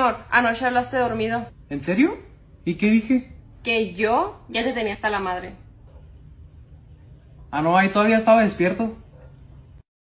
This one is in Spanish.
amor, anoche hablaste dormido. ¿En serio? ¿Y qué dije? Que yo ya te tenía hasta la madre. Ah, no, ahí todavía estaba despierto.